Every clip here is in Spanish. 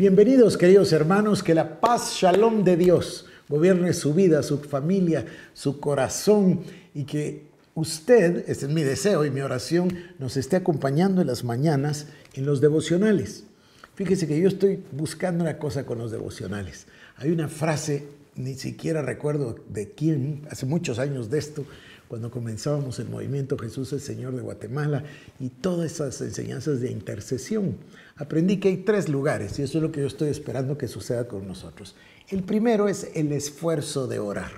Bienvenidos queridos hermanos, que la paz shalom de Dios gobierne su vida, su familia, su corazón y que usted, este es mi deseo y mi oración, nos esté acompañando en las mañanas en los devocionales. Fíjese que yo estoy buscando una cosa con los devocionales. Hay una frase, ni siquiera recuerdo de quién, hace muchos años de esto, cuando comenzábamos el movimiento Jesús el Señor de Guatemala y todas esas enseñanzas de intercesión. Aprendí que hay tres lugares y eso es lo que yo estoy esperando que suceda con nosotros. El primero es el esfuerzo de orar.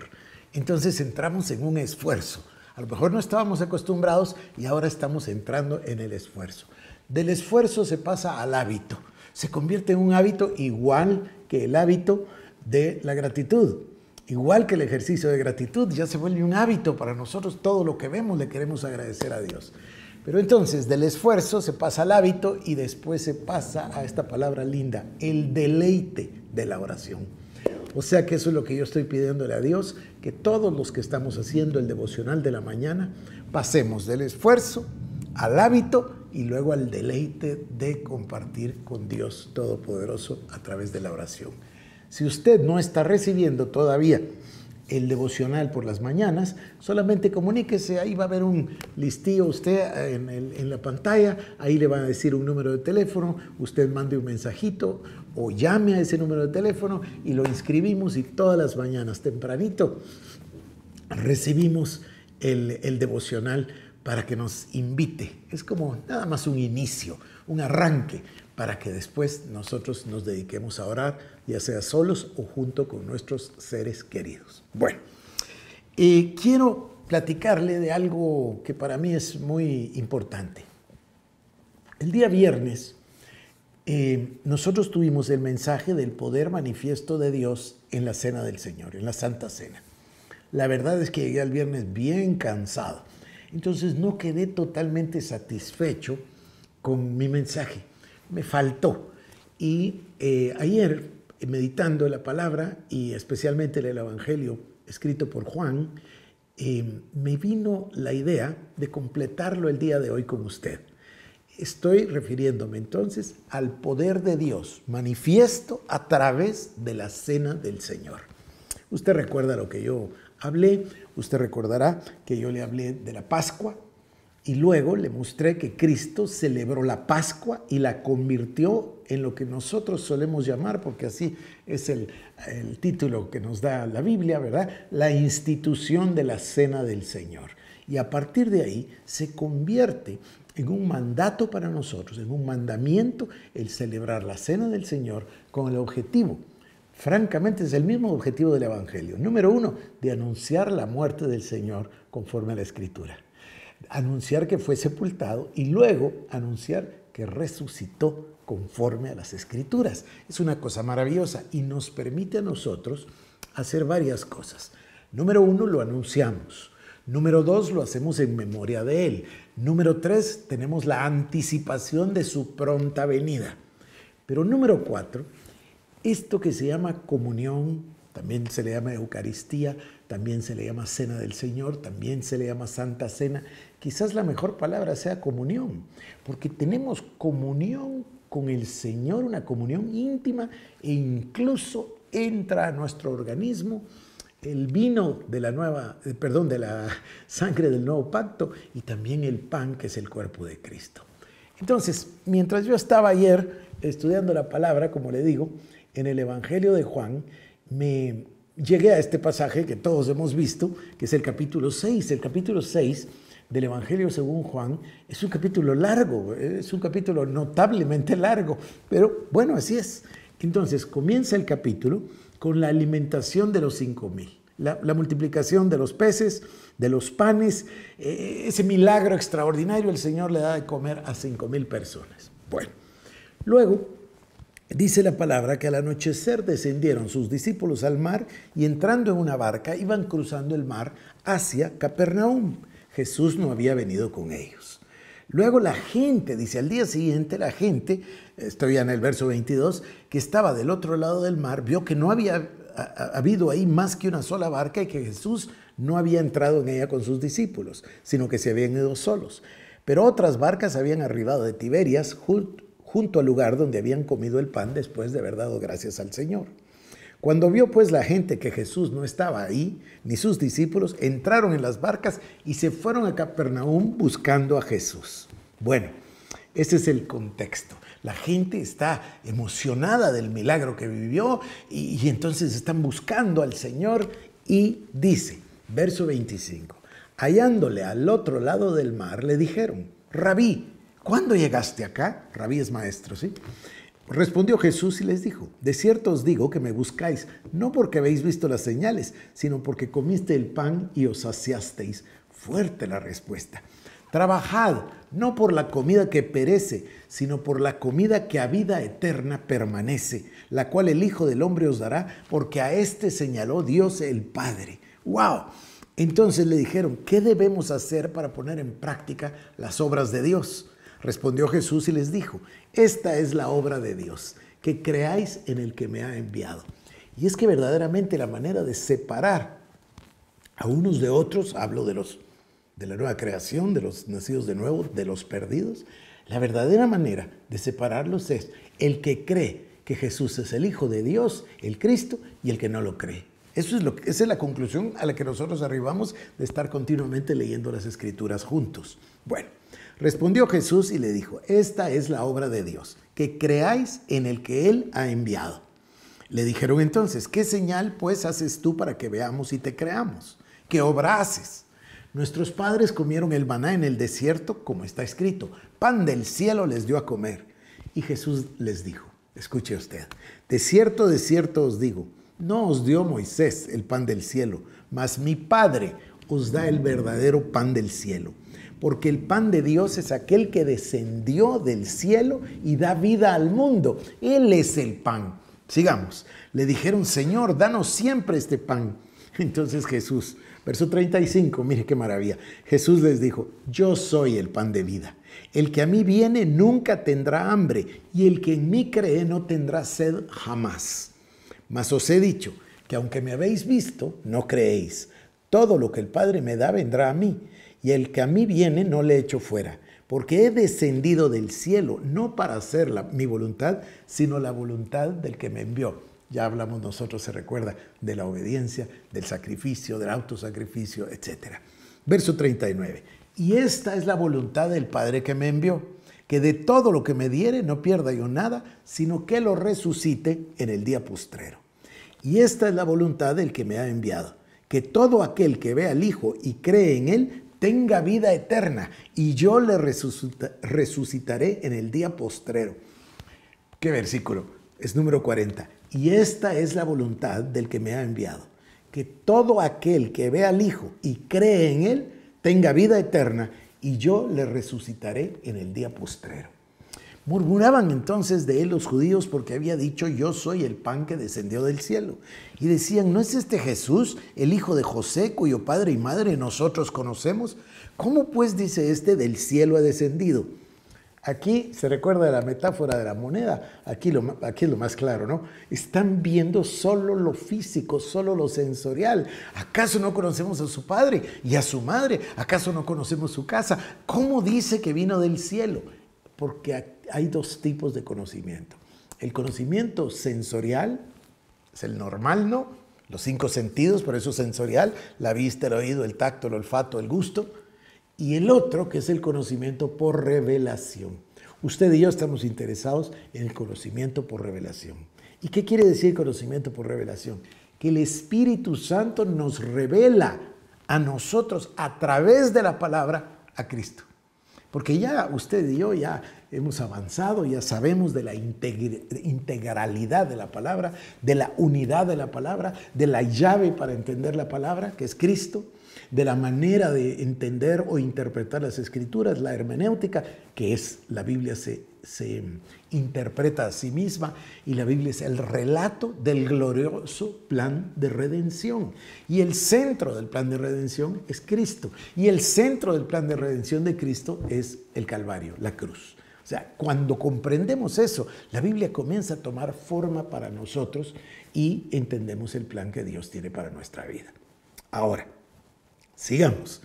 Entonces entramos en un esfuerzo. A lo mejor no estábamos acostumbrados y ahora estamos entrando en el esfuerzo. Del esfuerzo se pasa al hábito. Se convierte en un hábito igual que el hábito de la gratitud. Igual que el ejercicio de gratitud, ya se vuelve un hábito para nosotros, todo lo que vemos le queremos agradecer a Dios. Pero entonces del esfuerzo se pasa al hábito y después se pasa a esta palabra linda, el deleite de la oración. O sea que eso es lo que yo estoy pidiéndole a Dios, que todos los que estamos haciendo el devocional de la mañana pasemos del esfuerzo al hábito y luego al deleite de compartir con Dios Todopoderoso a través de la oración. Si usted no está recibiendo todavía el devocional por las mañanas, solamente comuníquese, ahí va a haber un listillo usted eh, en, la pantalla, ahí le van a decir un número de teléfono, usted mande un mensajito o llame a ese número de teléfono y lo inscribimos y todas las mañanas tempranito recibimos el devocional para que nos invite. Es como nada más un inicio, un arranque, para que después nosotros nos dediquemos a orar ya sea solos o junto con nuestros seres queridos. Bueno, eh, quiero platicarle de algo que para mí es muy importante. El día viernes eh, nosotros tuvimos el mensaje del poder manifiesto de Dios en la Cena del Señor, en la Santa Cena. La verdad es que llegué al viernes bien cansado, entonces no quedé totalmente satisfecho con mi mensaje, me faltó. Y eh, ayer meditando la palabra y especialmente el Evangelio escrito por Juan, eh, me vino la idea de completarlo el día de hoy con usted. Estoy refiriéndome entonces al poder de Dios manifiesto a través de la cena del Señor. Usted recuerda lo que yo hablé, usted recordará que yo le hablé de la Pascua, y luego le mostré que Cristo celebró la Pascua y la convirtió en lo que nosotros solemos llamar, porque así es el, el, título que nos da la Biblia, ¿verdad? La institución de la cena del Señor. Y a partir de ahí se convierte en un mandato para nosotros, en un mandamiento, el celebrar la cena del Señor con el objetivo. Francamente es el mismo objetivo del Evangelio. Número uno, de anunciar la muerte del Señor conforme a la Escritura anunciar que fue sepultado y luego anunciar que resucitó conforme a las escrituras. Es una cosa maravillosa y nos permite a nosotros hacer varias cosas. Número uno, lo anunciamos. Número dos, lo hacemos en memoria de Él. Número tres, tenemos la anticipación de su pronta venida. Pero número cuatro, esto que se llama comunión, también se le llama Eucaristía, también se le llama Cena del Señor, también se le llama Santa Cena, quizás la mejor palabra sea comunión, porque tenemos comunión con el Señor, una comunión íntima e incluso entra a nuestro organismo el vino de la nueva, eh, perdón, de la sangre del nuevo pacto y también el pan que es el cuerpo de Cristo. Entonces, mientras yo estaba ayer estudiando la palabra, como le digo, en el Evangelio de Juan, me llegué a este pasaje que todos hemos visto, que es el capítulo 6. El capítulo 6 del Evangelio según Juan es un capítulo largo, es un capítulo notablemente largo, pero bueno, así es. Entonces comienza el capítulo con la alimentación de los cinco mil. La, multiplicación de los peces, de los panes, eh, ese milagro extraordinario, el Señor le da de comer a cinco mil personas. Bueno, luego dice la palabra que al anochecer descendieron sus discípulos al mar y entrando en una barca iban cruzando el mar hacia Capernaum. Jesús no había venido con ellos. Luego la gente, dice al día siguiente, la gente, estoy en el verso 22, que estaba del otro lado del mar, vio que no había habido ahí más que una sola barca y que Jesús no había entrado en ella con sus discípulos, sino que se habían ido solos. Pero otras barcas habían arribado de Tiberias junto al lugar donde habían comido el pan después de haber dado gracias al Señor. Cuando vio pues la gente que Jesús no estaba ahí, ni sus discípulos, entraron en las barcas y se fueron a Capernaum buscando a Jesús. Bueno, ese es el contexto. La gente está emocionada del milagro que vivió y, entonces están buscando al Señor y dice, verso 25, hallándole al otro lado del mar, le dijeron, rabí, ¿cuándo llegaste acá? Rabí es maestro, ¿sí? Respondió Jesús y les dijo, de cierto os digo que me buscáis, no porque habéis visto las señales, sino porque comiste el pan y os saciasteis. Fuerte la respuesta. Trabajad no por la comida que perece, sino por la comida que a vida eterna permanece, la cual el Hijo del Hombre os dará, porque a éste señaló Dios el Padre. ¡Wow! Entonces le dijeron, ¿qué debemos hacer para poner en práctica las obras de Dios? Respondió Jesús y les dijo, esta es la obra de Dios, que creáis en el que me ha enviado. Y es que verdaderamente la manera de separar a unos de otros, hablo de los de la nueva creación, de los nacidos de nuevo, de los perdidos, la verdadera manera de separarlos es el que cree que Jesús es el Hijo de Dios, el Cristo, y el que no lo cree. Eso es lo, esa es la conclusión a la que nosotros arribamos de estar continuamente leyendo las escrituras juntos. Bueno, Respondió Jesús y le dijo, esta es la obra de Dios, que creáis en el que Él ha enviado. Le dijeron entonces, ¿qué señal pues haces tú para que veamos y te creamos? ¿Qué obra haces? Nuestros padres comieron el maná en el desierto, como está escrito. Pan del cielo les dio a comer. Y Jesús les dijo, escuche usted, de cierto, de cierto os digo, no os dio Moisés el pan del cielo, mas mi Padre os da el verdadero pan del cielo porque el pan de Dios es aquel que descendió del cielo y da vida al mundo. Él es el pan. Sigamos. Le dijeron, Señor, danos siempre este pan. Entonces Jesús, verso 35, mire qué maravilla. Jesús les dijo, yo soy el pan de vida. El que a mí viene nunca tendrá hambre y el que en mí cree no tendrá sed jamás. Mas os he dicho que aunque me habéis visto, no creéis. Todo lo que el Padre me da vendrá a mí y el que a mí viene no le echo fuera, porque he descendido del cielo, no para hacer la, mi voluntad, sino la voluntad del que me envió. Ya hablamos nosotros, se recuerda, de la obediencia, del sacrificio, del autosacrificio, etc. Verso 39. Y esta es la voluntad del Padre que me envió, que de todo lo que me diere no pierda yo nada, sino que lo resucite en el día postrero. Y esta es la voluntad del que me ha enviado, que todo aquel que ve al Hijo y cree en Él tenga vida eterna y yo le resucitaré en el día postrero. ¿Qué versículo? Es número 40. Y esta es la voluntad del que me ha enviado, que todo aquel que ve al Hijo y cree en Él tenga vida eterna y yo le resucitaré en el día postrero. Murmuraban entonces de él los judíos porque había dicho, yo soy el pan que descendió del cielo. Y decían, ¿no es este Jesús, el hijo de José, cuyo padre y madre nosotros conocemos? ¿Cómo pues dice este, del cielo ha descendido? Aquí se recuerda la metáfora de la moneda, aquí, lo, aquí es lo más claro, ¿no? Están viendo solo lo físico, solo lo sensorial. ¿Acaso no conocemos a su padre y a su madre? ¿Acaso no conocemos su casa? ¿Cómo dice que vino del cielo? Porque aquí hay dos tipos de conocimiento. El conocimiento sensorial es el normal, ¿no? Los cinco sentidos, por eso sensorial, la vista, el oído, el tacto, el olfato, el gusto. Y el otro, que es el conocimiento por revelación. Usted y yo estamos interesados en el conocimiento por revelación. ¿Y qué quiere decir conocimiento por revelación? Que el Espíritu Santo nos revela a nosotros a través de la palabra a Cristo. Porque ya usted y yo ya hemos avanzado, ya sabemos de la integralidad de la palabra, de la unidad de la palabra, de la llave para entender la palabra, que es Cristo, de la manera de entender o interpretar las escrituras, la hermenéutica, que es la Biblia se se interpreta a sí misma y la Biblia es el relato del glorioso plan de redención. Y el centro del plan de redención es Cristo. Y el centro del plan de redención de Cristo es el Calvario, la cruz. O sea, cuando comprendemos eso, la Biblia comienza a tomar forma para nosotros y entendemos el plan que Dios tiene para nuestra vida. Ahora, sigamos.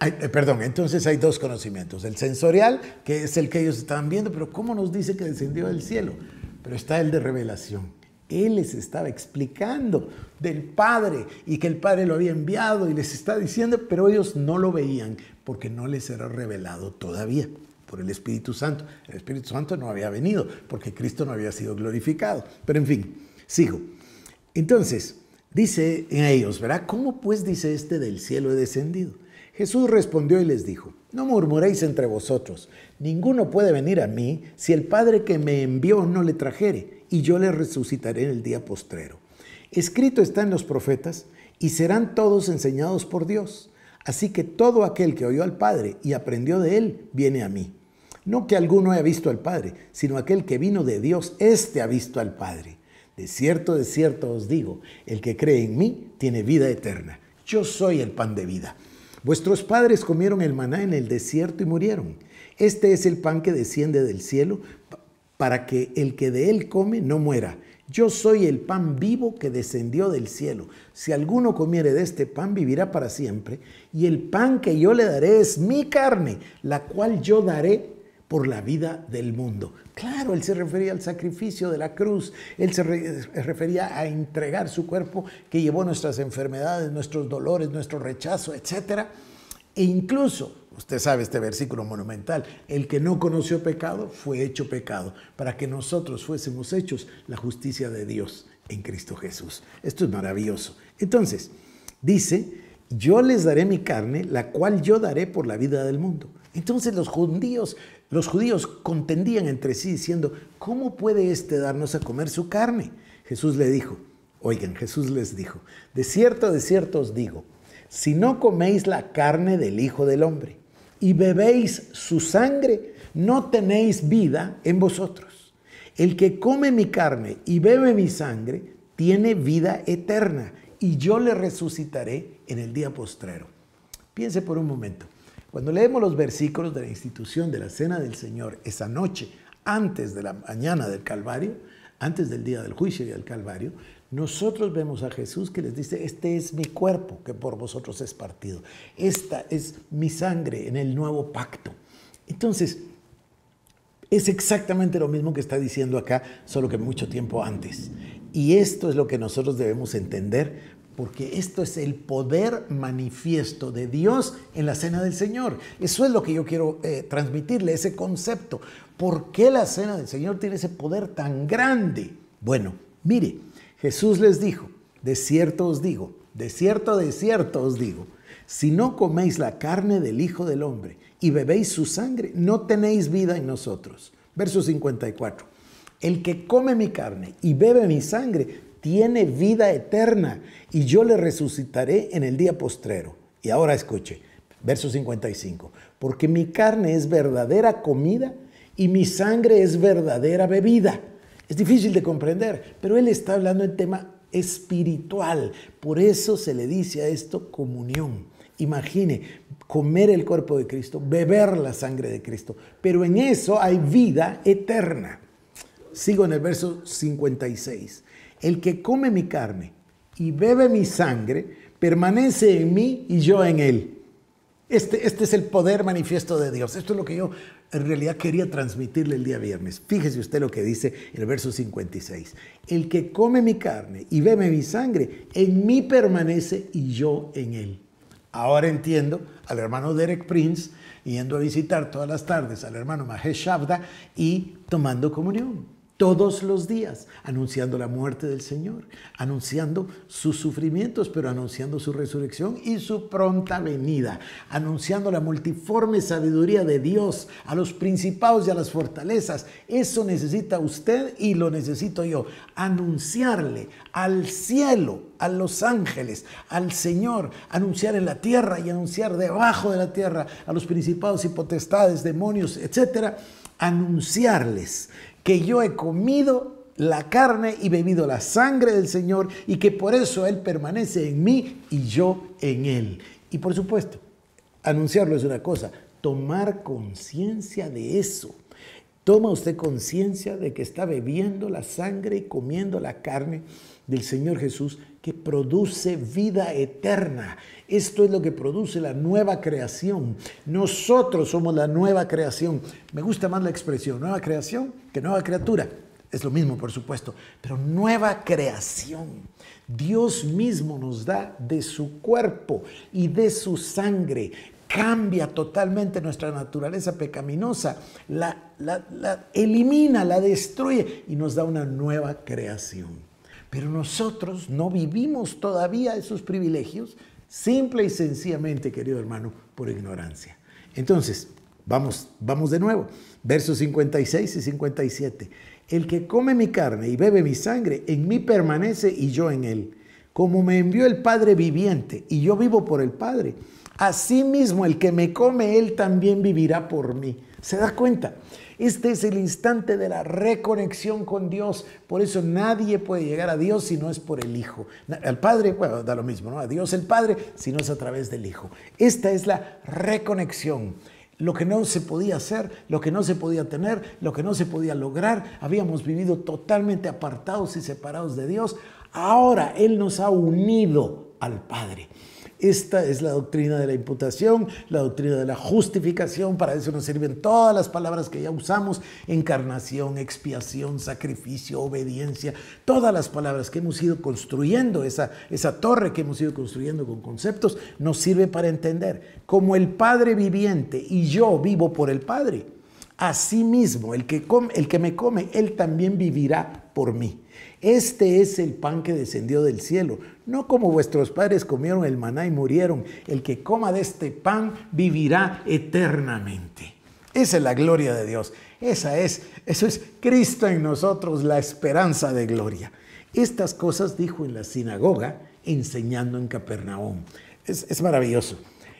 Eh, perdón, entonces hay dos conocimientos. El sensorial, que es el que ellos estaban viendo, pero ¿cómo nos dice que descendió del cielo? Pero está el de revelación. Él les estaba explicando del Padre y que el Padre lo había enviado y les está diciendo, pero ellos no lo veían porque no les era revelado todavía por el Espíritu Santo. El Espíritu Santo no había venido porque Cristo no había sido glorificado. Pero en fin, sigo. Entonces, dice en ellos, ¿verdad? ¿Cómo pues dice este del cielo he descendido? Jesús respondió y les dijo, no murmuréis entre vosotros, ninguno puede venir a mí si el Padre que me envió no le trajere, y yo le resucitaré en el día postrero. Escrito está en los profetas, y serán todos enseñados por Dios. Así que todo aquel que oyó al Padre y aprendió de él, viene a mí. No que alguno haya visto al Padre, sino aquel que vino de Dios, éste ha visto al Padre. De cierto, de cierto os digo, el que cree en mí tiene vida eterna. Yo soy el pan de vida. Vuestros padres comieron el maná en el desierto y murieron. Este es el pan que desciende del cielo para que el que de él come no muera. Yo soy el pan vivo que descendió del cielo. Si alguno comiere de este pan, vivirá para siempre. Y el pan que yo le daré es mi carne, la cual yo daré por la vida del mundo. Claro, él se refería al sacrificio de la cruz, él se refería a entregar su cuerpo que llevó nuestras enfermedades, nuestros dolores, nuestro rechazo, etc. E incluso, usted sabe este versículo monumental, el que no conoció pecado fue hecho pecado, para que nosotros fuésemos hechos la justicia de Dios en Cristo Jesús. Esto es maravilloso. Entonces, dice, yo les daré mi carne, la cual yo daré por la vida del mundo. Entonces los judíos los judíos contendían entre sí diciendo, ¿cómo puede éste darnos a comer su carne? Jesús le dijo, oigan, Jesús les dijo, de cierto, de cierto os digo, si no coméis la carne del Hijo del Hombre y bebéis su sangre, no tenéis vida en vosotros. El que come mi carne y bebe mi sangre, tiene vida eterna y yo le resucitaré en el día postrero. Piense por un momento. Cuando leemos los versículos de la institución de la Cena del Señor esa noche, antes de la mañana del Calvario, antes del día del juicio y del Calvario, nosotros vemos a Jesús que les dice, este es mi cuerpo que por vosotros es partido, esta es mi sangre en el nuevo pacto. Entonces, es exactamente lo mismo que está diciendo acá, solo que mucho tiempo antes. Y esto es lo que nosotros debemos entender porque esto es el poder manifiesto de Dios en la cena del Señor. Eso es lo que yo quiero eh, transmitirle, ese concepto. ¿Por qué la cena del Señor tiene ese poder tan grande? Bueno, mire, Jesús les dijo, de cierto os digo, de cierto, de cierto os digo, si no coméis la carne del Hijo del Hombre y bebéis su sangre, no tenéis vida en nosotros. Verso 54. El que come mi carne y bebe mi sangre tiene vida eterna y yo le resucitaré en el día postrero. Y ahora escuche, verso 55, porque mi carne es verdadera comida y mi sangre es verdadera bebida. Es difícil de comprender, pero él está hablando en tema espiritual. Por eso se le dice a esto comunión. Imagine comer el cuerpo de Cristo, beber la sangre de Cristo, pero en eso hay vida eterna. Sigo en el verso 56. El que come mi carne y bebe mi sangre, permanece en mí y yo en él. Este, este, es el poder manifiesto de Dios. Esto es lo que yo en realidad quería transmitirle el día viernes. Fíjese usted lo que dice el verso 56. El que come mi carne y bebe mi sangre, en mí permanece y yo en él. Ahora entiendo al hermano Derek Prince yendo a visitar todas las tardes al hermano Mahesh Shabda y tomando comunión todos los días, anunciando la muerte del Señor, anunciando sus sufrimientos, pero anunciando su resurrección y su pronta venida, anunciando la multiforme sabiduría de Dios a los principados y a las fortalezas. Eso necesita usted y lo necesito yo. Anunciarle al cielo, a los ángeles, al Señor, anunciar en la tierra y anunciar debajo de la tierra a los principados y potestades, demonios, etcétera, anunciarles que yo he comido la carne y bebido la sangre del Señor y que por eso Él permanece en mí y yo en Él. Y por supuesto, anunciarlo es una cosa, tomar conciencia de eso. Toma usted conciencia de que está bebiendo la sangre y comiendo la carne del Señor Jesús produce vida eterna. Esto es lo que produce la nueva creación. Nosotros somos la nueva creación. Me gusta más la expresión nueva creación que nueva criatura. Es lo mismo, por supuesto, pero nueva creación. Dios mismo nos da de su cuerpo y de su sangre. Cambia totalmente nuestra naturaleza pecaminosa, la elimina, la destruye y nos da una nueva creación. Pero nosotros no vivimos todavía esos privilegios, simple y sencillamente, querido hermano, por ignorancia. Entonces, vamos, vamos de nuevo. Versos 56 y 57. El que come mi carne y bebe mi sangre, en mí permanece y yo en él. Como me envió el Padre viviente y yo vivo por el Padre, así mismo el que me come, él también vivirá por mí. ¿Se da cuenta? Este es el instante de la reconexión con Dios. Por eso nadie puede llegar a Dios si no es por el Hijo. Al Padre, bueno, da lo mismo, ¿no? A Dios el Padre, si no es a través del Hijo. Esta es la reconexión lo que no se podía hacer, lo que no se podía tener, lo que no se podía lograr. Habíamos vivido totalmente apartados y separados de Dios. Ahora Él nos ha unido al Padre. Esta es la doctrina de la imputación, la doctrina de la justificación. Para eso nos sirven todas las palabras que ya usamos. Encarnación, expiación, sacrificio, obediencia. Todas las palabras que hemos ido construyendo, esa, torre que hemos ido construyendo con conceptos, nos sirve para entender como el Padre viviente y yo vivo por el Padre Asimismo, el que, el que me come, él también vivirá por mí. Este es el pan que descendió del cielo, no como vuestros padres comieron el maná y murieron. El que coma de este pan vivirá eternamente. Esa es la gloria de Dios. Esa es, eso es Cristo en nosotros, la esperanza de gloria. Estas cosas dijo en la sinagoga, enseñando en Capernaum. es maravilloso.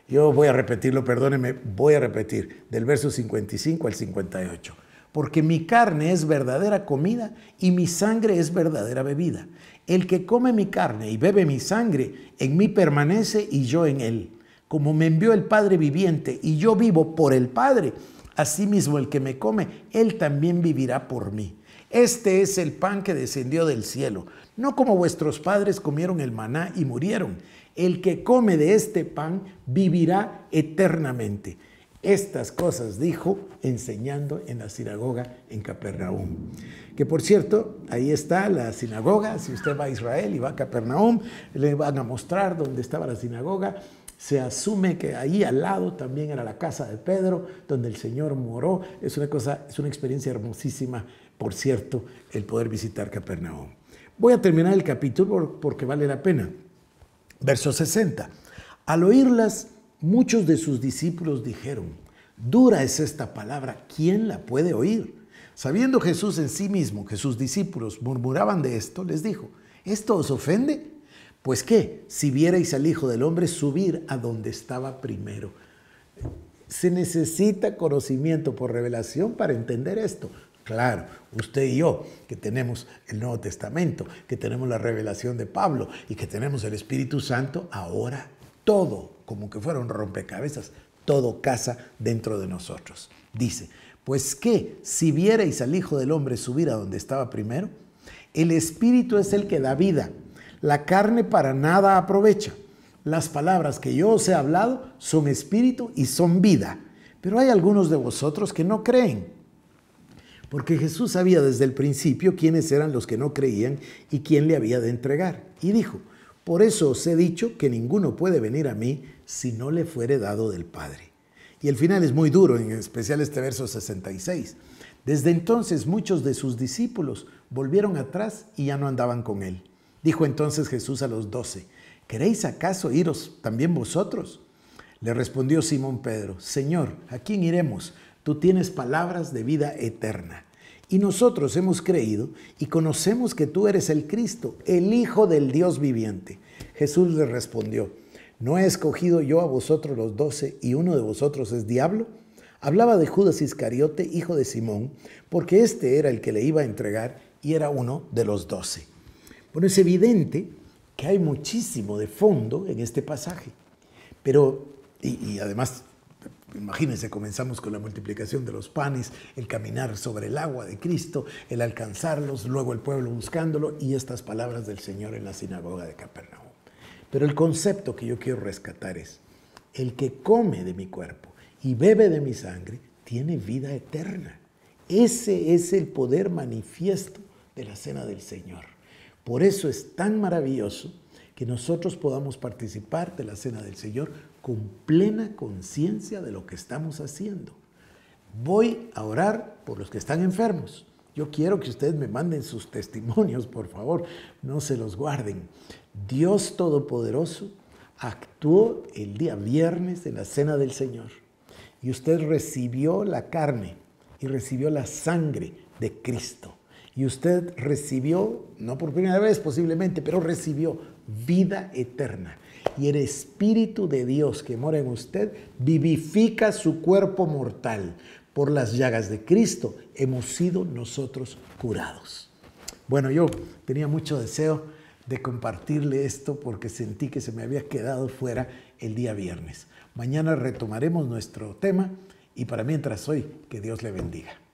Yo voy a repetirlo, perdóneme voy a repetir, del verso 55 al 58. Porque mi carne es verdadera comida y mi sangre es verdadera bebida. El que come mi carne y bebe mi sangre, en mí permanece y yo en él. Como me envió el Padre viviente y yo vivo por el Padre, asimismo el que me come, él también vivirá por mí. Este es el pan que descendió del cielo, no como vuestros padres comieron el maná y murieron el que come de este pan vivirá eternamente. Estas cosas dijo enseñando en la sinagoga en Capernaum. Que por cierto, ahí está la sinagoga, si usted va a Israel y va a Capernaum, le van a mostrar dónde estaba la sinagoga. Se asume que ahí al lado también era la casa de Pedro, donde el Señor moró. Es una cosa, es una experiencia hermosísima, por cierto, el poder visitar Capernaum. Voy a terminar el capítulo porque vale la pena. Verso 60. Al oírlas, muchos de sus discípulos dijeron, dura es esta palabra, ¿quién la puede oír? Sabiendo Jesús en sí mismo que sus discípulos murmuraban de esto, les dijo, ¿esto os ofende? Pues qué, si vierais al Hijo del Hombre subir a donde estaba primero. Se necesita conocimiento por revelación para entender esto. Claro, usted y yo, que tenemos el Nuevo Testamento, que tenemos la revelación de Pablo y que tenemos el Espíritu Santo, ahora todo, como que fueron rompecabezas, todo casa dentro de nosotros. Dice, pues qué si vierais al Hijo del Hombre subir a donde estaba primero, el Espíritu es el que da vida, la carne para nada aprovecha. Las palabras que yo os he hablado son espíritu y son vida, pero hay algunos de vosotros que no creen. Porque Jesús sabía desde el principio quiénes eran los que no creían y quién le había de entregar. Y dijo, por eso os he dicho que ninguno puede venir a mí si no le fuere dado del Padre. Y el final es muy duro, en especial este verso 66. Desde entonces muchos de sus discípulos volvieron atrás y ya no andaban con él. Dijo entonces Jesús a los doce, ¿queréis acaso iros también vosotros? Le respondió Simón Pedro, Señor, ¿a quién iremos? Tú tienes palabras de vida eterna. Y nosotros hemos creído y conocemos que tú eres el Cristo, el Hijo del Dios viviente. Jesús le respondió, ¿no he escogido yo a vosotros los doce y uno de vosotros es diablo? Hablaba de Judas Iscariote, hijo de Simón, porque este era el que le iba a entregar y era uno de los doce. Bueno, es evidente que hay muchísimo de fondo en este pasaje, pero, y, y además Imagínense, comenzamos con la multiplicación de los panes, el caminar sobre el agua de Cristo, el alcanzarlos, luego el pueblo buscándolo y estas palabras del Señor en la sinagoga de Capernaum. Pero el concepto que yo quiero rescatar es, el que come de mi cuerpo y bebe de mi sangre tiene vida eterna. Ese es el poder manifiesto de la cena del Señor. Por eso es tan maravilloso que nosotros podamos participar de la cena del Señor con plena conciencia de lo que estamos haciendo. Voy a orar por los que están enfermos. Yo quiero que ustedes me manden sus testimonios, por favor, no se los guarden. Dios Todopoderoso actuó el día viernes en la cena del Señor y usted recibió la carne y recibió la sangre de Cristo. Y usted recibió, no por primera vez posiblemente, pero recibió vida eterna y el Espíritu de Dios que mora en usted vivifica su cuerpo mortal. Por las llagas de Cristo hemos sido nosotros curados. Bueno, yo tenía mucho deseo de compartirle esto porque sentí que se me había quedado fuera el día viernes. Mañana retomaremos nuestro tema y para mientras hoy, que Dios le bendiga.